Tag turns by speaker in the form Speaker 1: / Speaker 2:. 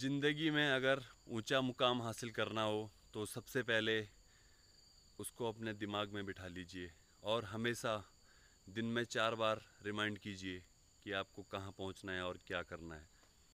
Speaker 1: ज़िंदगी में अगर ऊंचा मुकाम हासिल करना हो तो सबसे पहले उसको अपने दिमाग में बिठा लीजिए और हमेशा दिन में चार बार रिमाइंड कीजिए कि आपको कहाँ पहुँचना है और क्या करना है